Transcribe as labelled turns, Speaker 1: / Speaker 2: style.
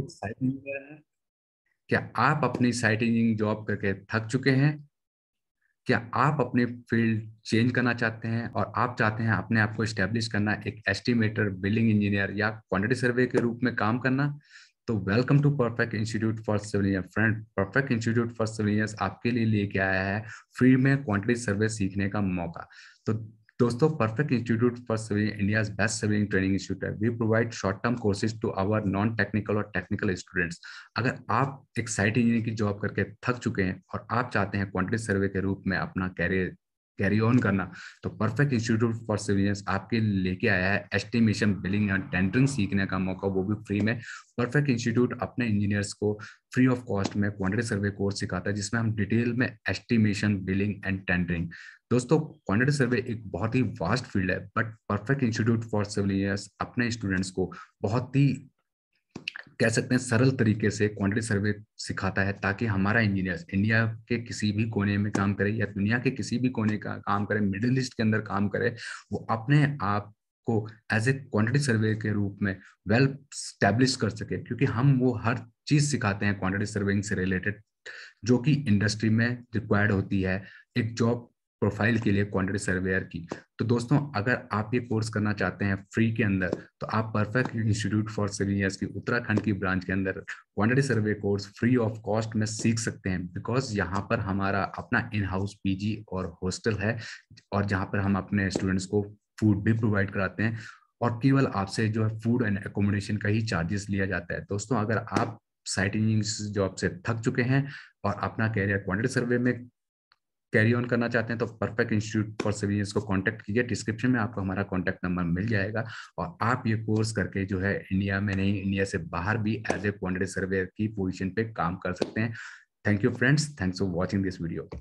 Speaker 1: site engineer हैं क्या आप अपनी साइट इंजीनियरिंग जॉब करके थक चुके हैं क्या आप अपने फील्ड चेंज करना चाहते हैं और आप चाहते हैं अपने आप को स्टेब्लिश करना एक एस्टिमेटर बिल्डिंग इंजीनियर या क्वांटिटी सर्वे के रूप में काम करना तो welcome to perfect institute for civil engineer friend perfect institute for civil engineer आपके लिए लेके आया है फ्री में क्वांटिटी सर्वे सीखने का मौका तो दोस्तों perfect institute for civilian India best civilian training institute है we provide short term courses to our non technical और टेक्निकल स्टूडेंट्स अगर आप एक साइट इंजीनियर की जॉब करके थक चुके हैं और आप चाहते हैं क्वांटिटी सर्वे के रूप में अपना कैरियर कैरी ऑन करना तो परफेक्ट इंस्टीट्यूट फॉर सिविलियंस आपके लेके आया है एस्टिमेशन बिलिंग एंड टेंडरिंग सीखने का मौका वो भी फ्री में परफेक्ट इंस्टीट्यूट अपने इंजीनियर्स को फ्री ऑफ कॉस्ट में क्वांटिटी सर्वे कोर्स सिखाता है जिसमें हम डिटेल में एस्टिमेशन बिलिंग एंड टेंडरिंग दोस्तों क्वांटिटी सर्वे एक बहुत ही वास्ट फील्ड है but perfect institute for civilians अपने स्टूडेंट्स को बहुत ही कह सकते हैं सरल तरीके से क्वांटिटी सर्वे सिखाता है ताकि हमारा इंजीनियर इंडिया के किसी भी कोने में काम करे या दुनिया के किसी भी कोने का काम करे मिडिल ईस्ट के अंदर काम करे वो अपने आप को एज ए क्वांटिटी सर्वे के रूप में वेल स्टैब्लिश कर सके क्योंकि हम वो हर चीज सिखाते हैं क्वांटिटी सर्वेइंग से रिलेटेड जो कि इंडस्ट्री में रिक्वायर्ड होती है एक जॉब प्रोफाइल के लिए क्वांटिटी सर्वेयर की तो दोस्तों अगर आप ये कोर्स करना चाहते हैं फ्री के अंदर तो आप perfect institute for civil engineers की उत्तराखंड की ब्रांच के अंदर quantity survey course free of cost में सीख सकते हैं बिकॉज यहाँ पर हमारा अपना इन हाउस पी और हॉस्टल है और जहाँ पर हम अपने स्टूडेंट्स को फूड भी प्रोवाइड कराते हैं और केवल आपसे जो है फूड एंड एकोमोडेशन का ही चार्जेस लिया जाता है दोस्तों अगर आप साइट इंजीनियर जॉब से थक चुके हैं और अपना कैरियर क्वांटिटी सर्वे में कैरी ऑन करना चाहते हैं तो परफेक्ट इंस्टीट्यूट फॉर सर्विस को कांटेक्ट कीजिए डिस्क्रिप्शन में आपको हमारा कांटेक्ट नंबर मिल जाएगा और आप ये कोर्स करके जो है इंडिया में नहीं इंडिया से बाहर भी एज ए क्वान्टिटी सर्वेयर की पोजिशन पे काम कर सकते हैं thank you friends thanks for watching this video